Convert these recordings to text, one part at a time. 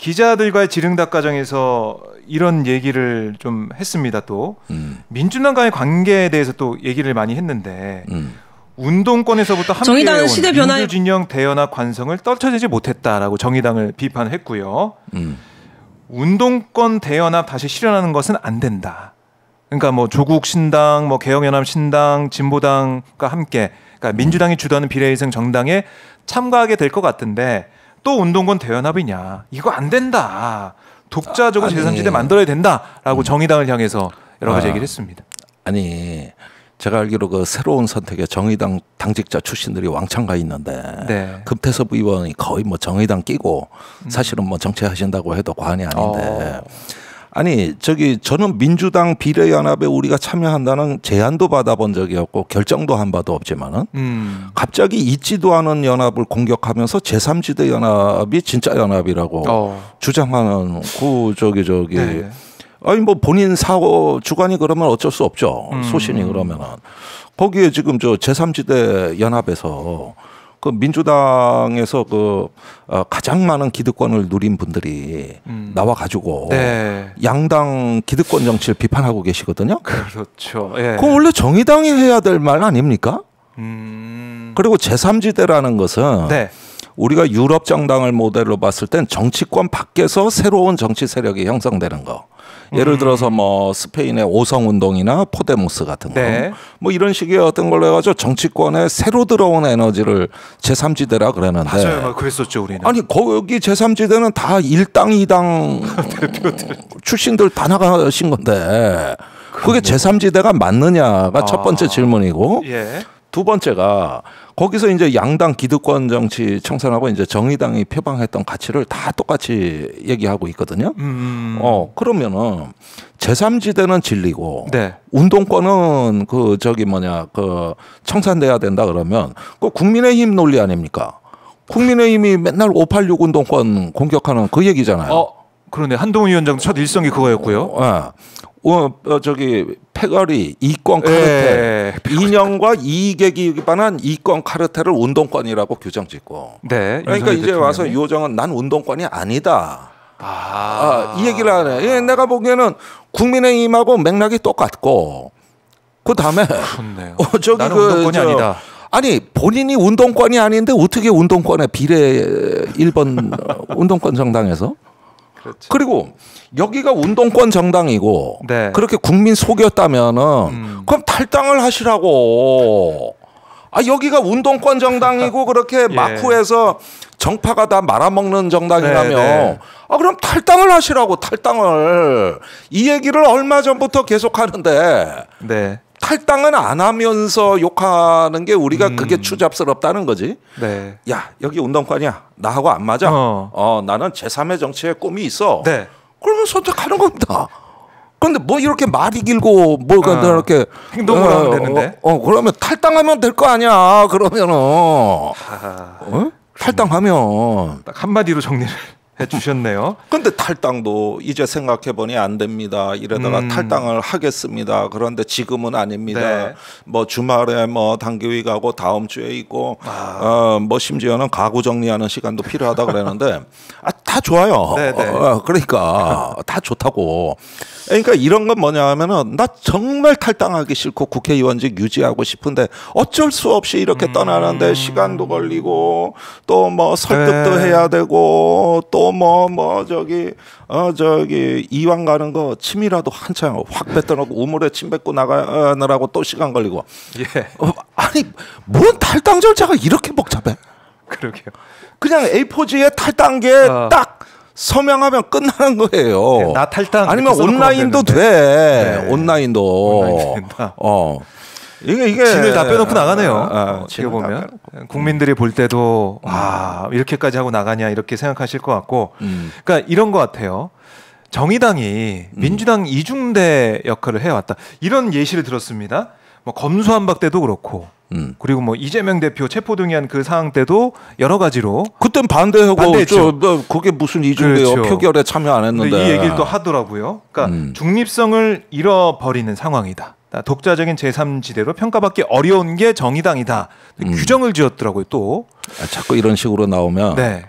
기자들과의 지릉닭과정에서 이런 얘기를 좀 했습니다. 또 음. 민주당 과의 관계에 대해서 또 얘기를 많이 했는데 음. 운동권에서부터 함께해온 시대 변화 진영 대연합 관성을 떨쳐내지 못했다라고 정의당을 비판했고요. 음. 운동권 대연합 다시 실현하는 것은 안 된다. 그러니까 뭐 조국 신당, 뭐 개혁연합 신당, 진보당과 함께 그러니까 민주당이 주도하는 비례의생 정당에 참가하게 될 것 같은데 또 운동권 대연합이냐 이거 안 된다 독자적으로 아, 제3지대 만들어야 된다라고 음. 정의당을 향해서 여러 가지 아, 얘기를 했습니다. 아니 제가 알기로 그 새로운 선택에 정의당 당직자 출신들이 왕창 가 있는데 네. 금태섭 의원이 거의 뭐 정의당 끼고 음. 사실은 뭐 정치하신다고 해도 과언이 아닌데 어. 아니 저기 저는 민주당 비례연합에 우리가 참여한다는 제안도 받아본 적이 없고 결정도 한 바도 없지만은 음. 갑자기 있지도 않은 연합을 공격하면서 제3지대 연합이 진짜 연합이라고 어. 주장하는 그 저기 저기 네. 아니 뭐 본인 사고 주관이 그러면 어쩔 수 없죠 음. 소신이 음. 그러면은 거기에 지금 저 제3지대 연합에서 그 민주당에서 그 어, 가장 많은 기득권을 누린 분들이 음. 나와 가지고 네. 양당 기득권 정치를 비판하고 계시거든요. 그렇죠. 예. 그건 원래 정의당이 해야 될 말 아닙니까? 음. 그리고 제3지대라는 것은 네. 우리가 유럽 정당을 모델로 봤을 땐 정치권 밖에서 새로운 정치 세력이 형성되는 거. 예를 음. 들어서 뭐 스페인의 오성 운동이나 포데모스 같은 거, 네. 뭐 이런 식의 어떤 걸로 해가지고 정치권에 새로 들어온 에너지를 제3지대라 그랬는데 맞아요, 그랬었죠 우리는. 아니 거기 제3지대는 다 일당 이당 대표들 출신들 다 나가신 건데 그게 제3지대가 맞느냐가 아. 첫 번째 질문이고. 예. 두 번째가 거기서 이제 양당 기득권 정치 청산하고 이제 정의당이 표방했던 가치를 다 똑같이 얘기하고 있거든요. 음. 음. 어, 그러면은 제3지대는 진리고 네. 운동권은 그 저기 뭐냐 그 청산돼야 된다 그러면 그 국민의힘 논리 아닙니까? 국민의힘이 맨날 586 운동권 공격하는 그 얘기잖아요. 어. 그러네 한동훈 위원장 첫 일성이 그거였고요. 어, 네. 어, 어 저기 패거리 이권 카르텔 예, 인형과 이익액이 반한 이권 카르텔을 운동권이라고 규정 짓고 네, 그러니까 이제 와서 요정은 난 운동권이 아니다. 아, 아이 얘기를 하네. 예, 내가 보기에는 국민의힘하고 맥락이 똑같고 그 다음에 어, 저기 그운동권 저, 아니 아니 본인이 운동권이 아닌데 어떻게 운동권에 비례 1번 운동권 정당에서 그렇죠. 그리고 여기가 운동권 정당이고 네. 그렇게 국민 속였다면은 음. 그럼 탈당을 하시라고. 아 여기가 운동권 정당이고 그렇게 예. 마쿠에서 정파가 다 말아먹는 정당이라며 네네. 네. 아 그럼 탈당을 하시라고 탈당을 이 얘기를 얼마 전부터 계속 하는데 네. 탈당은안 하면서 욕하는 게 우리가 음. 그게 추잡스럽다는 거지. 네. 야 여기 운동권이야. 나하고 안 맞아. 어, 어 나는 제3의 정치에 꿈이 있어. 네. 그러면 선택하는 겁니다. 그런데뭐 이렇게 말이 길고 뭘가 뭐 어, 그러니까 이렇게 행동을 어, 하면 어, 되는데. 어, 어 그러면 탈당하면 될 거 아니야. 그러면은 어? 탈당하면 딱 한마디로 정리를. 해주셨네요. 근데 탈당도 이제 생각해보니 안 됩니다. 이러다가 음. 탈당을 하겠습니다. 그런데 지금은 아닙니다. 네. 뭐 주말에 뭐 당교위 가고 다음 주에 있고 아. 어뭐 심지어는 가구 정리하는 시간도 필요하다 그랬는데 아, 다 좋아요. 네, 네. 어, 어, 그러니까 다 좋다고. 그러니까 이런 건 뭐냐 하면은 나 정말 탈당하기 싫고 국회의원직 유지하고 싶은데 어쩔 수 없이 이렇게 떠나는데 음. 시간도 걸리고 또 뭐 설득도 네. 해야 되고 또 뭐뭐뭐 뭐, 저기 어 저기 이왕 가는 거 침이라도 한창 확 뱉어놓고 우물에 침 뱉고 나가느라고 또 시간 걸리고. 예. 어, 아니 뭔 탈당 절차가 이렇게 복잡해? 그러게요. 그냥 A4지에 탈당계 어. 딱 서명하면 끝나는 거예요. 네, 나 탈당. 아니면 온라인도 돼. 네. 온라인도. 온라인 어. 이게 이게 진을 다 빼놓고 아, 나가네요. 어, 어떻게 보면 국민들이 볼 때도 와 이렇게까지 하고 나가냐 이렇게 생각하실 것 같고, 음. 그러니까 이런 것 같아요. 정의당이 음. 민주당 이중대 역할을 해왔다 이런 예시를 들었습니다. 뭐 검수한박 때도 그렇고 음. 그리고 뭐 이재명 대표 체포 등이한 그 상황 때도 여러 가지로 그땐 반대하고 반대 그게 무슨 이중대요 그렇죠. 표결에 참여 안 했는데 이 얘기를 또 하더라고요. 그러니까 음. 중립성을 잃어버리는 상황이다. 독자적인 제3지대로 평가받기 어려운 게 정의당이다. 음. 규정을 지었더라고요, 또. 아, 자꾸 이런 식으로 나오면 네.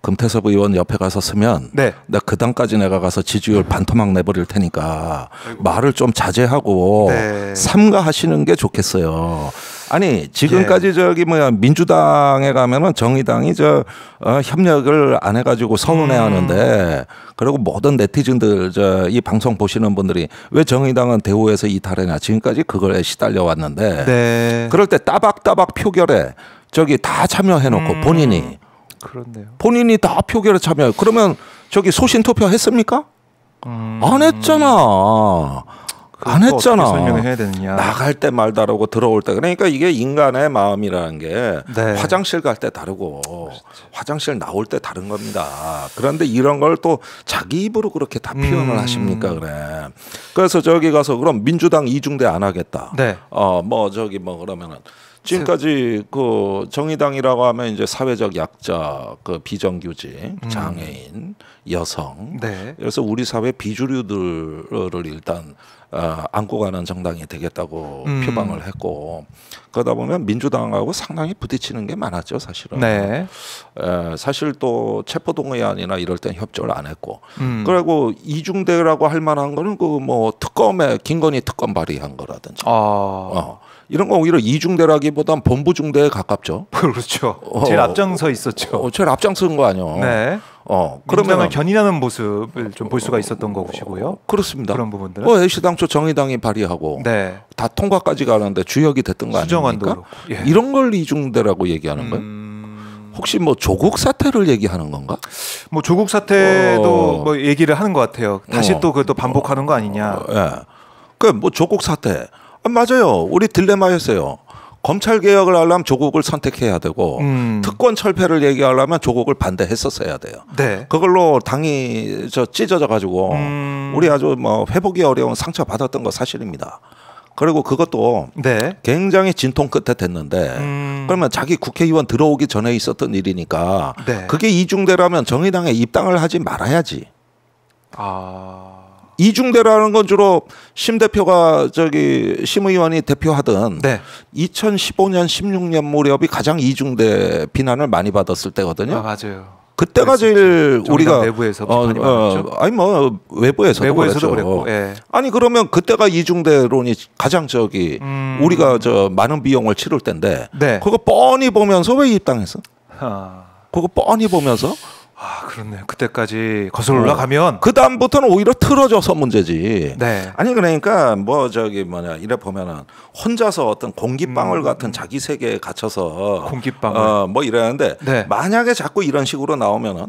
금태섭 의원 옆에 가서 쓰면 네. 나 그당까지 내가 가서 지지율 음. 반토막 내버릴 테니까 아이고. 말을 좀 자제하고 네. 삼가하시는 게 좋겠어요. 아니 지금까지 예. 저기 뭐야 민주당에 가면은 정의당이 저 어, 협력을 안 해가지고 서운해하는데 음. 그리고 모든 네티즌들 저 이 방송 보시는 분들이 왜 정의당은 대우에서 이탈했냐 지금까지 그걸 시달려 왔는데 네. 그럴 때 따박따박 표결에 저기 다 참여해놓고 음. 본인이 그렇네요. 본인이 다 표결에 참여해요. 그러면 저기 소신 투표 했습니까? 음... 안 했잖아. 안 했잖아. 나갈 때 말 다르고 들어올 때 그러니까 이게 인간의 마음이라는 게 네. 화장실 갈 때 다르고 그렇지. 화장실 나올 때 다른 겁니다. 그런데 이런 걸 또 자기 입으로 그렇게 다 표현을 음. 하십니까 그래. 그래서 저기 가서 그럼 민주당 이중대 안 하겠다. 네. 어뭐 저기 뭐 그러면은 지금까지 그 정의당이라고 하면 이제 사회적 약자, 그 비정규직, 음. 장애인, 여성. 네. 그래서 우리 사회 비주류들을 일단 어, 안고 가는 정당이 되겠다고 음. 표방을 했고 그러다 보면 민주당하고 상당히 부딪히는 게 많았죠 사실은 네. 에, 사실 또 체포동의안이나 이럴 땐 협조를 안 했고 음. 그리고 이중대라고 할 만한 거는 그 뭐 특검에 김건희 특검 발의한 거라든지 아. 어. 이런 건 오히려 이중대라기보단 본부중대에 가깝죠. 그렇죠. 어, 제일 앞장서 있었죠. 어, 제일 앞장선 거 아니요. 네. 어, 그러면 견인하는 모습을 좀 볼 수가 있었던 거시고요. 그렇습니다. 그런 부분들 어, 애시당초 정의당이 발의하고 네. 다 통과까지 가는데 주역이 됐던 거 아닙니까? 예. 이런 걸 이중대라고 얘기하는 음... 거예요. 혹시 뭐 조국 사태를 얘기하는 건가? 뭐 조국 사태도 어... 뭐 얘기를 하는 것 같아요. 다시 어... 또 그것도 반복하는 거 아니냐. 어, 예. 그뭐 조국 사태 아, 맞아요. 우리 딜레마였어요. 검찰 개혁을 하려면 조국을 선택해야 되고 음. 특권 철폐를 얘기하려면 조국을 반대했었어야 돼요. 네. 그걸로 당이 저 찢어져 가지고 음. 우리 아주 뭐 회복이 어려운 상처 받았던 거 사실입니다. 그리고 그것도 네. 굉장히 진통 끝에 됐는데 음. 그러면 자기 국회의원 들어오기 전에 있었던 일이니까 네. 그게 이중대라면 정의당에 입당을 하지 말아야지. 아. 이중대라는 건 주로 심 대표가 저기 심 의원이 대표하던 네. 2015년 16년 무렵이 가장 이중대 비난을 많이 받았을 때거든요. 아, 맞아요. 그때가 제일 우리가 내부에서 어, 어, 아니 뭐 외부에서도, 외부에서도 그랬고, 예. 아니 그러면 그때가 이중대론이 가장 저기 음. 우리가 저 많은 비용을 치를 때인데 네. 그거 뻔히 보면서 왜 입당했어? 아. 그거 뻔히 보면서 아 그렇네. 그때까지 거슬러 어. 올라가면 그 다음부터는 오히려 틀어져서 문제지. 네. 아니 그러니까 뭐 저기 뭐냐 이래 보면은 혼자서 어떤 공기방울 음. 같은 자기 세계에 갇혀서 공기방울 어, 뭐 이러는데 네. 만약에 자꾸 이런 식으로 나오면은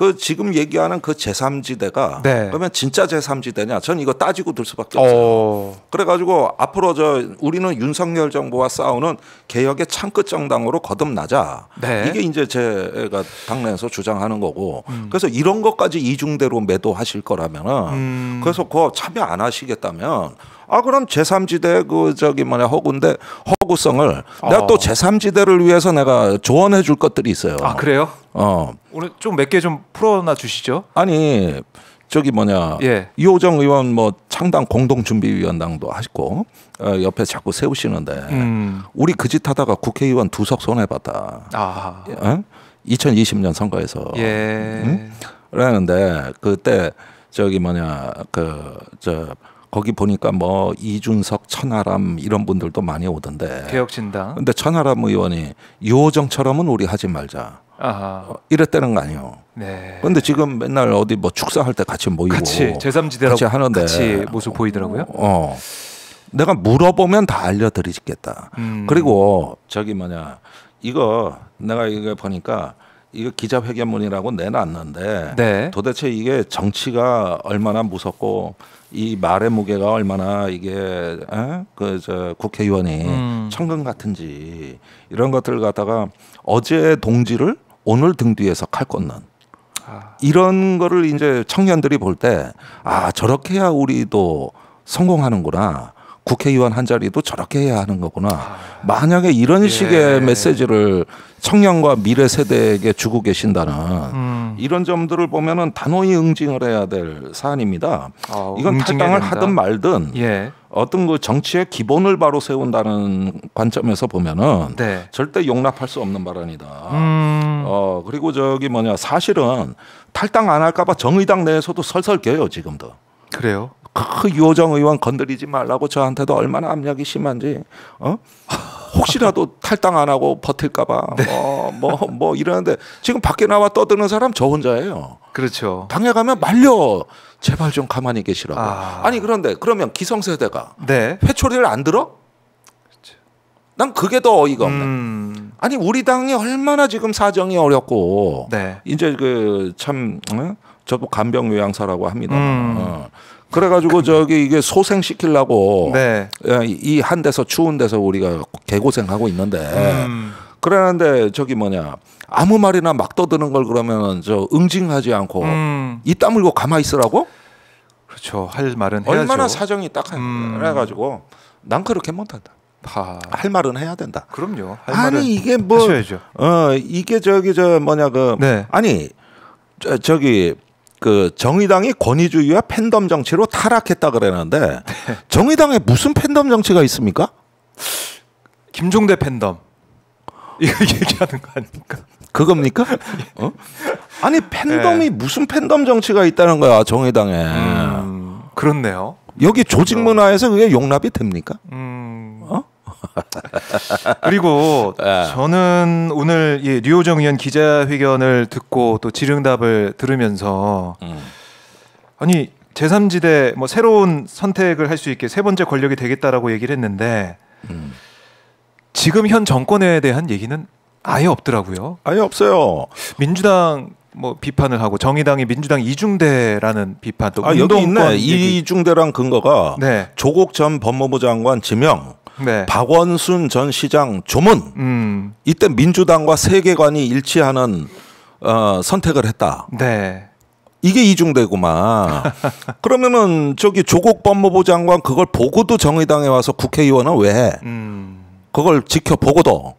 그 지금 얘기하는 그 제3지대가 네. 그러면 진짜 제3지대냐? 저는 이거 따지고 들 수밖에 없어요. 오. 어. 그래가지고 앞으로 저 우리는 윤석열 정부와 싸우는 개혁의 창끝 정당으로 거듭나자. 네. 이게 이제 제가 당내에서 주장하는 거고. 음. 그래서 이런 것까지 이중대로 매도하실 거라면은 음. 그래서 그거 참여 안 하시겠다면 아 그럼 제3지대 그 저기 뭐냐 허구인데 허구성을 어. 내가 또 아. 제3지대를 위해서 내가 조언해 줄 것들이 있어요. 아 그래요? 어 오늘 좀 몇 개 좀 풀어놔 주시죠. 아니 저기 뭐냐 예. 이호정 의원 뭐 창당 공동준비위원장도 하시고 어, 옆에 자꾸 세우시는데 음. 우리 그 짓 하다가 국회의원 두석 손해 봤다. 아. 어? 예? 2020년 선거에서. 예. 응? 그러는데 그때 저기 뭐냐 그저 거기 보니까 뭐 이준석, 천하람 이런 분들도 많이 오던데. 개혁신당. 근데 천하람 의원이 요정처럼은 우리 하지 말자. 아하. 어, 이랬다는 거 아니요. 에 네. 근데 지금 맨날 어디 뭐 축사할 때 같이 모이고 같이 제3지대라고 같이 하는데 같이 모습 보이더라고요. 어. 내가 물어보면 다 알려드리겠다. 음. 그리고 저기 뭐냐 이거 내가 이거 보니까 이거 기자회견문이라고 내놨는데 네. 도대체 이게 정치가 얼마나 무섭고 이 말의 무게가 얼마나 이게 그저 국회의원이 음. 천금 같은지 이런 것들을 갖다가 어제 동지를 오늘 등 뒤에서 칼 꽂는 아. 이런 거를 이제 청년들이 볼 때 아 저렇게 해야 우리도 성공하는구나 국회의원 한 자리도 저렇게 해야 하는 거구나. 아. 만약에 이런 예. 식의 메시지를 청년과 미래 세대에게 주고 계신다는 음. 이런 점들을 보면은 단호히 응징을 해야 될 사안입니다. 어, 이건 탈당을 하든 말든 예. 어떤 그 정치의 기본을 바로 세운다는 관점에서 보면은 네. 절대 용납할 수 없는 발언이다. 음. 어 그리고 저기 뭐냐 사실은 탈당 안 할까봐 정의당 내에서도 설설 개요 지금도. 그래요? 그 유호정 의원 건드리지 말라고 저한테도 얼마나 압력이 심한지 어? 혹시라도 탈당 안 하고 버틸까봐 뭐뭐뭐 네. 뭐, 뭐, 이러는데 지금 밖에 나와 떠드는 사람 저 혼자예요. 그렇죠. 당에 가면 말려 제발 좀 가만히 계시라고. 아. 니 그런데 그러면 기성세대가 네. 회초리를 안 들어? 그렇죠. 난 그게 더 어이가 없네. 음. 아니 우리 당이 얼마나 지금 사정이 어렵고 네. 이제 그참 어? 저도 간병 요양사라고 합니다. 음. 어. 그래가지고 저기 이게 소생시키려고 네. 예, 이한 데서 추운 데서 우리가 개고생하고 있는데 음. 그러는데 저기 뭐냐 아무 말이나 막 떠드는 걸 그러면 저 응징하지 않고 음. 이 다물고 가만히 있으라고? 그렇죠. 할 말은 해야죠. 얼마나 사정이 딱한 그래가지고 음. 난 그렇게 못한다. 하... 할 말은 해야 된다. 그럼요. 아니 이게 뭐 하셔야죠. 어 이게 저기 저 뭐냐 그 네. 아니 저, 저기 그 정의당이 권위주의와 팬덤 정치로 타락했다 그러는데 정의당에 무슨 팬덤 정치가 있습니까? 김종대 팬덤 이거 얘기하는 거 아닙니까? 그겁니까? 어? 아니 팬덤이 네. 무슨 팬덤 정치가 있다는 거야 정의당에. 음, 그렇네요. 여기 조직 문화에서 그게 용납이 됩니까? 음, 어? 그리고 예. 저는 오늘 예, 류호정 의원 기자회견을 듣고 또 지릉답을 들으면서 음. 아니 제3지대 뭐 새로운 선택을 할 수 있게 세 번째 권력이 되겠다라고 얘기를 했는데 음. 지금 현 정권에 대한 얘기는 아예 없더라고요. 아예 없어요. 민주당 뭐 비판을 하고 정의당이 민주당 이중대라는 비판 도 아, 여기 있네. 이중대란 근거가 네. 조국 전 법무부 장관 지명 네. 박원순 전 시장 조문 음. 이때 민주당과 세계관이 일치하는 어, 선택을 했다. 네. 이게 이중되구만 그러면은 저기 조국 법무부 장관 그걸 보고도 정의당에 와서 국회의원은 왜 해? 음. 그걸 지켜보고도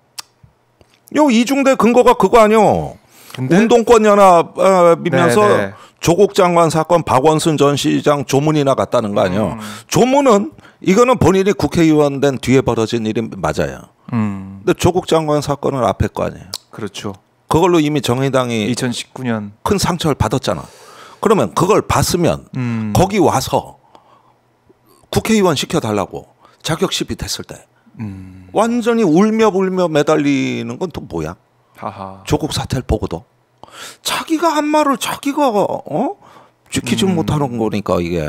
요 이중대 근거가 그거 아니요. 운동권 연합이면서 네, 네. 조국 장관 사건 박원순 전 시장 조문이 나갔다는 거 아니요. 음. 조문은 이거는 본인이 국회의원 된 뒤에 벌어진 일이 맞아요. 음. 근데 조국 장관 사건은 앞에 거 아니에요. 그렇죠. 그걸로 이미 정의당이 2019년 큰 상처를 받았잖아. 그러면 그걸 봤으면 음. 거기 와서 국회의원 시켜달라고 자격 시비 됐을 때 음. 완전히 울며 불며 매달리는 건 또 뭐야? 하하. 조국 사태를 보고도 자기가 한 말을 자기가 어 지키지 음. 못하는 거니까 이게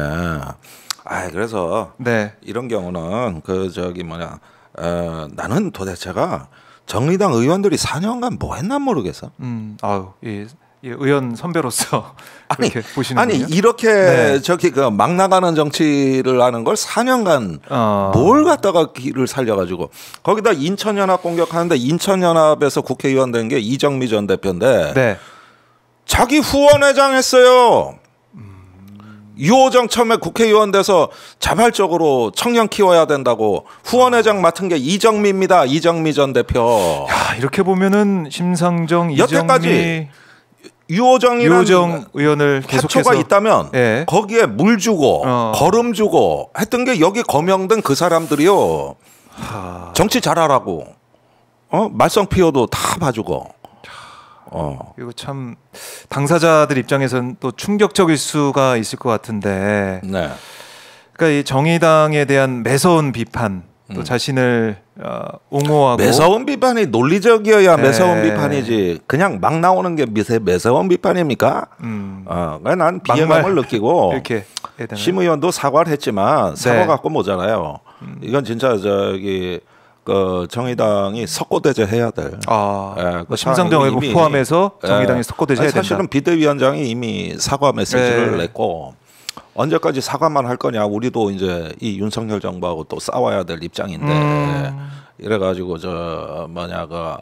아 그래서 네. 이런 경우는 그 저기 뭐냐 어, 나는 도대체가 정의당 의원들이 4년간 뭐 했나 모르겠어. 음, 아유, 이 예, 의원 선배로서 아니, 보시는 아니 이렇게 네. 저기 그막 나가는 정치를 하는 걸 4년간 어... 뭘 갖다가 길을 살려가지고 거기다 인천연합 공격하는데 인천연합에서 국회의원 된 게 이정미 전 대표인데 네. 자기 후원회장 했어요. 유호정 처음에 국회의원 돼서 자발적으로 청년 키워야 된다고 후원회장 아. 맡은 게 이정미입니다. 이정미 전 대표. 야, 이렇게 보면은 심상정 여태까지 유호정이란 유호정 의원을 계속해서 있다면 예. 거기에 물 주고 어. 거름 주고 했던 게 여기 거명된 그 사람들이요. 하... 정치 잘하라고 어 말썽 피워도 다 봐주고 어. 그리고 참 당사자들 입장에선또 충격적일 수가 있을 것 같은데. 네. 그러니까 이 정의당에 대한 매서운 비판 또 음. 자신을 어, 옹호하고 매서운 비판이 논리적이어야 네. 매서운 비판이지 그냥 막 나오는 게 미세 매서운 비판입니까? 음. 어, 난 비애감을 느끼고 이렇게 심 의원도 사과를 했지만 사과 네. 갖고 모잖아요. 음. 이건 진짜 저기 그 정의당이 석고대제 해야 될. 아, 예, 그 심상정 의원 포함해서 예. 정의당이 예, 석고대제 해야 된다. 사실은 비대위원장이 이미 사과 메시지를 예. 냈고 언제까지 사과만 할 거냐 우리도 이제 이 윤석열 정부하고 또 싸워야 될 입장인데 음. 이래가지고 저 뭐냐 그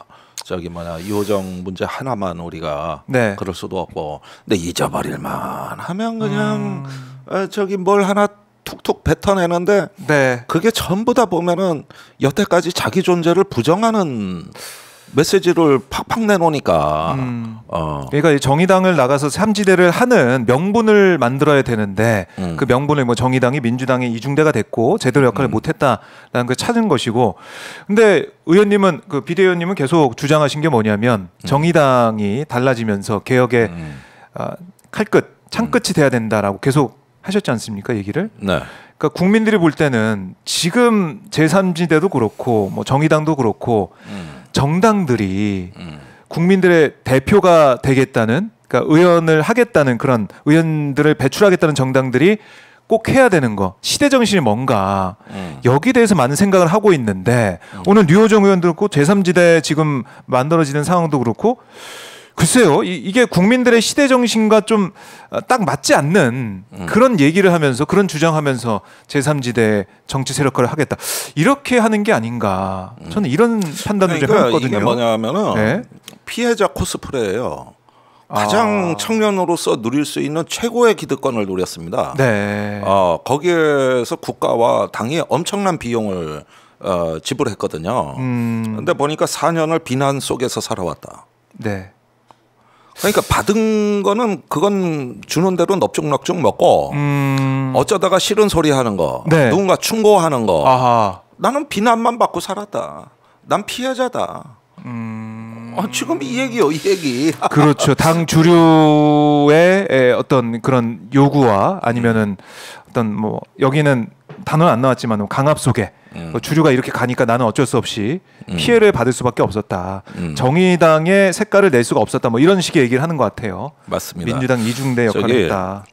저기 뭐냐 이호정 문제 하나만 우리가 네. 그럴 수도 없고 근데 잊어버릴만 하면 그냥 음. 어, 저기 뭘 하나 툭툭 뱉어내는데 네. 그게 전부 다 보면은 여태까지 자기 존재를 부정하는 메시지를 팍팍 내놓으니까. 음. 어. 그러니까 정의당을 나가서 삼지대를 하는 명분을 만들어야 되는데 음. 그 명분을 뭐 정의당이 민주당의 이중대가 됐고 제대로 역할을 음. 못했다라는 걸 찾은 것이고. 근데 의원님은 그 비대위원님은 계속 주장하신 게 뭐냐면 음. 정의당이 달라지면서 개혁의 음. 아, 칼끝 창끝이 돼야 된다라고 계속 하셨지 않습니까 얘기를? 네. 그러니까 국민들이 볼 때는 지금 제3지대도 그렇고 뭐 정의당도 그렇고 음. 정당들이 음. 국민들의 대표가 되겠다는 그러니까 의원을 하겠다는 그런 의원들을 배출하겠다는 정당들이 꼭 해야 되는 거 시대 정신이 뭔가 음. 여기 대해서 많은 생각을 하고 있는데 음. 오늘 류호정 의원도 그렇고 제3지대 지금 만들어지는 상황도 그렇고 글쎄요, 이, 게 국민들의 시대 정신과 좀딱 아, 맞지 않는 음. 그런 얘기를 하면서 그런 주장하면서 제3지대 정치 세력화를 하겠다 이렇게 하는 게 아닌가 음. 저는 이런 판단을 그러니까 좀 했거든요. 이게 뭐냐면은 네? 피해자 코스프레예요. 아. 가장 아. 청년으로서 누릴 수 있는 최고의 기득권을 노렸습니다 네. 어, 거기에서 국가와 당이 엄청난 비용을 어, 지불했거든요. 그런데 음. 보니까 4년을 비난 속에서 살아왔다. 네. 그러니까 받은 거는 그건 주는 대로 넙죽넙죽 먹고 음... 어쩌다가 싫은 소리 하는 거, 네. 누군가 충고하는 거. 아하. 나는 비난만 받고 살았다. 난 피해자다. 음... 아, 지금 이 얘기요, 이 얘기. 그렇죠. 당 주류의 어떤 그런 요구와 아니면은 어떤 뭐 여기는 단어는 안 나왔지만 뭐 강압 속에 음. 뭐 주류가 이렇게 가니까 나는 어쩔 수 없이 음. 피해를 받을 수밖에 없었다. 음. 정의당의 색깔을 낼 수가 없었다. 뭐 이런 식의 얘기를 하는 것 같아요. 맞습니다. 민주당 이중대 역할을 했다.